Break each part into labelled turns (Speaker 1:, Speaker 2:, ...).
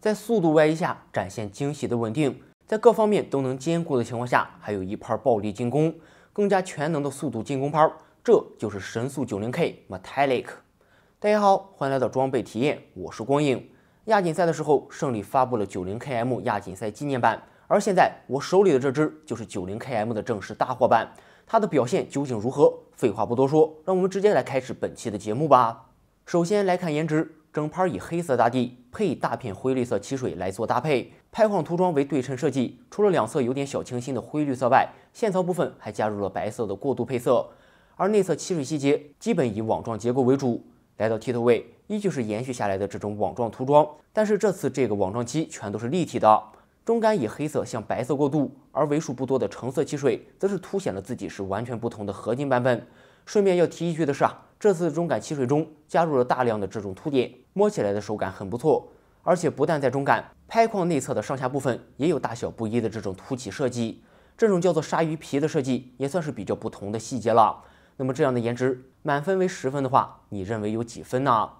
Speaker 1: 在速度外衣下展现惊喜的稳定，在各方面都能兼顾的情况下，还有一拍暴力进攻，更加全能的速度进攻拍，这就是神速九零 K Metallic。大家好，欢迎来到装备体验，我是光影。亚锦赛的时候，胜利发布了九零 KM 亚锦赛纪念版，而现在我手里的这支就是九零 KM 的正式大货版，它的表现究竟如何？废话不多说，让我们直接来开始本期的节目吧。首先来看颜值。整盘以黑色大地配大片灰绿色漆水来做搭配，拍框涂装为对称设计，除了两侧有点小清新的灰绿色外，线槽部分还加入了白色的过渡配色，而内侧漆水细节基本以网状结构为主。来到 T 头位，依旧是延续下来的这种网状涂装，但是这次这个网状漆全都是立体的。中杆以黑色向白色过渡，而为数不多的橙色漆水则是凸显了自己是完全不同的合金版本。顺便要提一句的是啊，这次中杆漆水中加入了大量的这种凸点。摸起来的手感很不错，而且不但在中杆拍框内侧的上下部分也有大小不一的这种凸起设计，这种叫做鲨鱼皮的设计也算是比较不同的细节了。那么这样的颜值满分为十分的话，你认为有几分呢？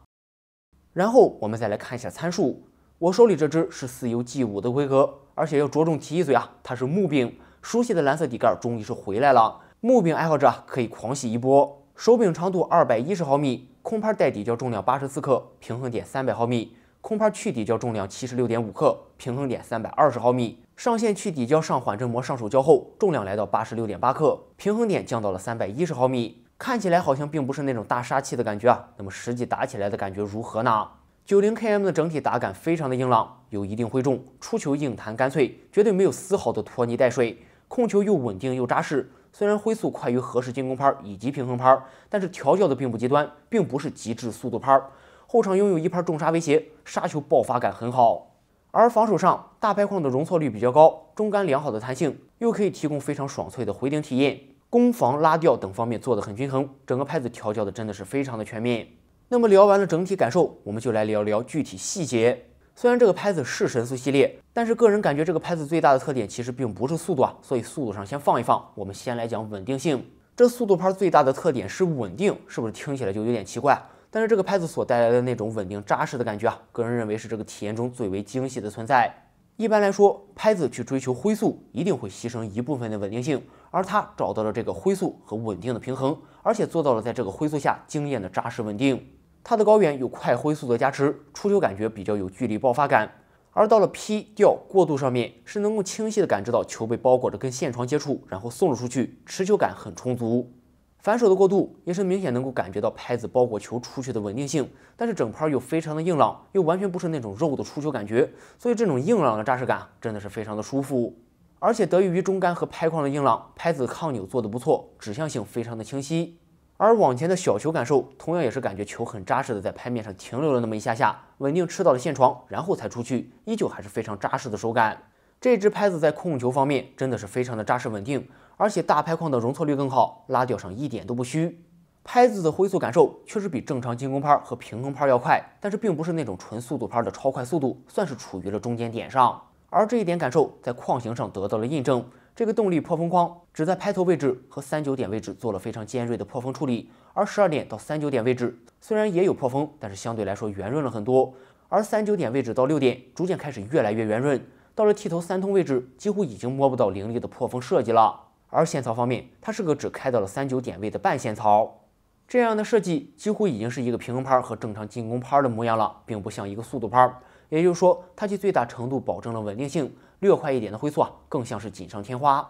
Speaker 1: 然后我们再来看一下参数，我手里这只是四 U G 五的规格，而且要着重提一嘴啊，它是木柄，熟悉的蓝色底盖终于是回来了，木柄爱好者可以狂喜一波。手柄长度二百一十毫米。空拍带底胶重量八十四克，平衡点三百毫米；空拍去底胶重量七十六点五克，平衡点三百二十毫米。上线去底胶上缓震膜上手胶后，重量来到八十六点八克，平衡点降到了三百一十毫米。看起来好像并不是那种大杀器的感觉啊，那么实际打起来的感觉如何呢？九零 KM 的整体打感非常的硬朗，有一定挥重，出球硬弹干脆，绝对没有丝毫的拖泥带水，控球又稳定又扎实。虽然挥速快于合适进攻拍以及平衡拍，但是调教的并不极端，并不是极致速度拍。后场拥有一拍重杀威胁，杀球爆发感很好。而防守上，大拍框的容错率比较高，中杆良好的弹性又可以提供非常爽脆的回顶体验，攻防拉吊等方面做的很均衡，整个拍子调教的真的是非常的全面。那么聊完了整体感受，我们就来聊聊具体细节。虽然这个拍子是神速系列，但是个人感觉这个拍子最大的特点其实并不是速度啊，所以速度上先放一放，我们先来讲稳定性。这速度拍最大的特点是稳定，是不是听起来就有点奇怪？但是这个拍子所带来的那种稳定扎实的感觉啊，个人认为是这个体验中最为惊喜的存在。一般来说，拍子去追求灰速一定会牺牲一部分的稳定性，而它找到了这个灰速和稳定的平衡，而且做到了在这个灰速下惊艳的扎实稳定。它的高远有快挥速的加持，出球感觉比较有距离爆发感。而到了劈调过渡上面，是能够清晰的感知到球被包裹着跟线床接触，然后送了出去，持球感很充足。反手的过渡也是明显能够感觉到拍子包裹球出去的稳定性，但是整拍又非常的硬朗，又完全不是那种肉的出球感觉，所以这种硬朗的扎实感真的是非常的舒服。而且得益于中杆和拍框的硬朗，拍子抗扭做得不错，指向性非常的清晰。而往前的小球感受，同样也是感觉球很扎实的在拍面上停留了那么一下下，稳定吃到了线床，然后才出去，依旧还是非常扎实的手感。这支拍子在控球方面真的是非常的扎实稳定，而且大拍框的容错率更好，拉吊上一点都不虚。拍子的挥速感受确实比正常进攻拍和平衡拍要快，但是并不是那种纯速度拍的超快速度，算是处于了中间点上。而这一点感受在框型上得到了印证。这个动力破风框只在拍头位置和三九点位置做了非常尖锐的破风处理，而十二点到三九点位置虽然也有破风，但是相对来说圆润了很多。而三九点位置到六点逐渐开始越来越圆润，到了剃头三通位置几乎已经摸不到凌厉的破风设计了。而线槽方面，它是个只开到了三九点位的半线槽，这样的设计几乎已经是一个平衡拍和正常进攻拍的模样了，并不像一个速度拍。也就是说，它其最大程度保证了稳定性。略快一点的挥速啊，更像是锦上添花。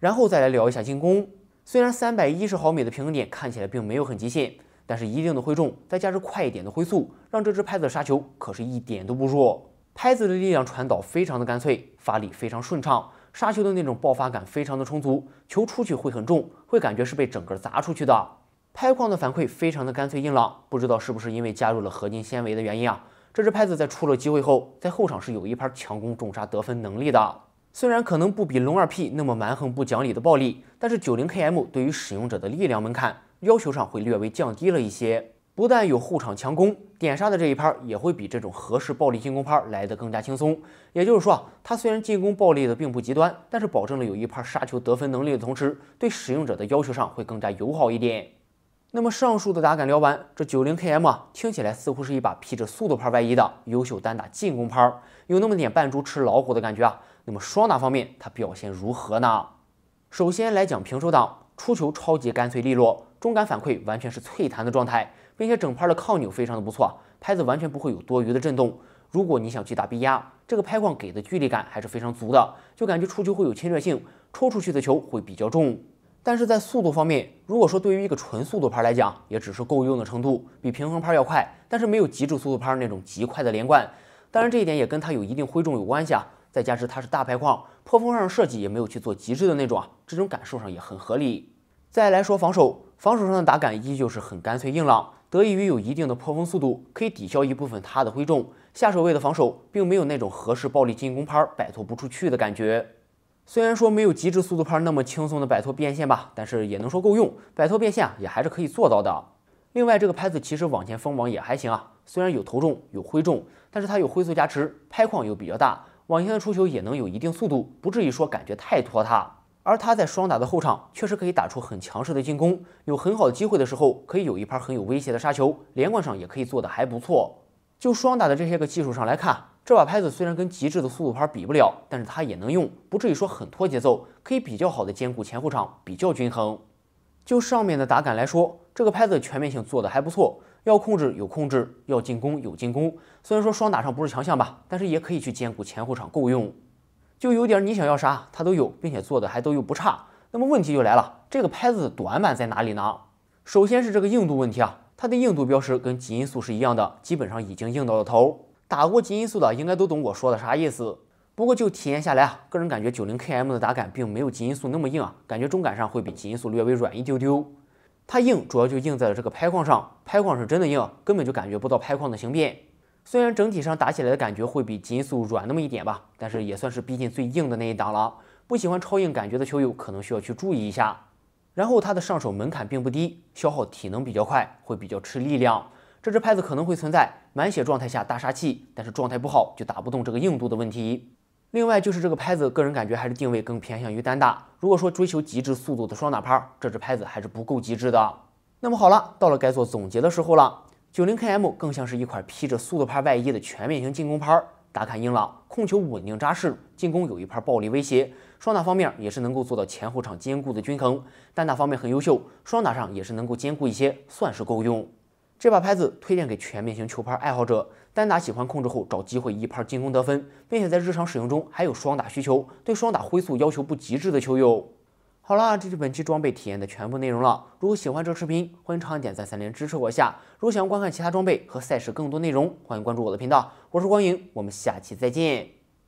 Speaker 1: 然后再来聊一下进攻，虽然三百一十毫米的平衡点看起来并没有很极限，但是一定的挥重，再加之快一点的挥速，让这支拍子杀球可是一点都不弱。拍子的力量传导非常的干脆，发力非常顺畅，杀球的那种爆发感非常的充足，球出去会很重，会感觉是被整个砸出去的。拍框的反馈非常的干脆硬朗，不知道是不是因为加入了合金纤维的原因啊。这支拍子在出了机会后，在后场是有一拍强攻重杀得分能力的。虽然可能不比龙二 P 那么蛮横不讲理的暴力，但是九零 KM 对于使用者的力量门槛要求上会略微降低了一些。不但有后场强攻点杀的这一拍，也会比这种合适暴力进攻拍来得更加轻松。也就是说啊，它虽然进攻暴力的并不极端，但是保证了有一拍杀球得分能力的同时，对使用者的要求上会更加友好一点。那么上述的打感聊完，这九零 KM 啊，听起来似乎是一把披着速度拍外衣的优秀单打进攻拍，有那么点扮猪吃老虎的感觉啊。那么双打方面它表现如何呢？首先来讲平手党，出球超级干脆利落，中杆反馈完全是脆弹的状态，并且整拍的抗扭非常的不错，拍子完全不会有多余的震动。如果你想去打逼压，这个拍框给的距离感还是非常足的，就感觉出球会有侵略性，抽出去的球会比较重。但是在速度方面，如果说对于一个纯速度拍来讲，也只是够用的程度，比平衡拍要快，但是没有极致速度拍那种极快的连贯。当然这一点也跟它有一定挥重有关系啊，再加之它是大拍框，破风上的设计也没有去做极致的那种啊，这种感受上也很合理。再来说防守，防守上的打感依旧是很干脆硬朗，得益于有一定的破风速度，可以抵消一部分它的挥重，下手位的防守并没有那种合适暴力进攻拍摆脱不出去的感觉。虽然说没有极致速度拍那么轻松的摆脱变线吧，但是也能说够用，摆脱变线也还是可以做到的。另外，这个拍子其实往前封网也还行啊，虽然有头重有挥重，但是它有挥速加持，拍框又比较大，往前的出球也能有一定速度，不至于说感觉太拖沓。而他在双打的后场确实可以打出很强势的进攻，有很好的机会的时候，可以有一拍很有威胁的杀球，连贯上也可以做的还不错。就双打的这些个技术上来看。这把拍子虽然跟极致的速度拍比不了，但是它也能用，不至于说很拖节奏，可以比较好的兼顾前后场，比较均衡。就上面的打感来说，这个拍子全面性做的还不错，要控制有控制，要进攻有进攻。虽然说双打上不是强项吧，但是也可以去兼顾前后场，够用。就有点你想要啥它都有，并且做的还都又不差。那么问题就来了，这个拍子短板在哪里呢？首先是这个硬度问题啊，它的硬度标识跟极音速是一样的，基本上已经硬到了头。打过金因素的应该都懂我说的啥意思。不过就体验下来啊，个人感觉九零 KM 的打感并没有金因素那么硬啊，感觉中感上会比金因素略微软一丢丢。它硬主要就硬在了这个拍框上，拍框是真的硬，根本就感觉不到拍框的形变。虽然整体上打起来的感觉会比金因素软那么一点吧，但是也算是毕竟最硬的那一档了。不喜欢超硬感觉的球友可能需要去注意一下。然后它的上手门槛并不低，消耗体能比较快，会比较吃力量。这支拍子可能会存在满血状态下大杀器，但是状态不好就打不动这个硬度的问题。另外就是这个拍子，个人感觉还是定位更偏向于单打。如果说追求极致速度的双打拍，这支拍子还是不够极致的。那么好了，到了该做总结的时候了。九零 KM 更像是一款披着速度拍外衣的全面型进攻拍。打砍硬朗，控球稳定扎实，进攻有一拍暴力威胁，双打方面也是能够做到前后场兼顾的均衡，单打方面很优秀，双打上也是能够兼顾一些，算是够用。这把拍子推荐给全面型球拍爱好者，单打喜欢控制后找机会一拍进攻得分，并且在日常使用中还有双打需求，对双打挥速要求不极致的球友。好了，这是本期装备体验的全部内容了。如果喜欢这视频，欢迎长按点赞三连支持我下。如果想要观看其他装备和赛事更多内容，欢迎关注我的频道。我是光影，我们下期再见。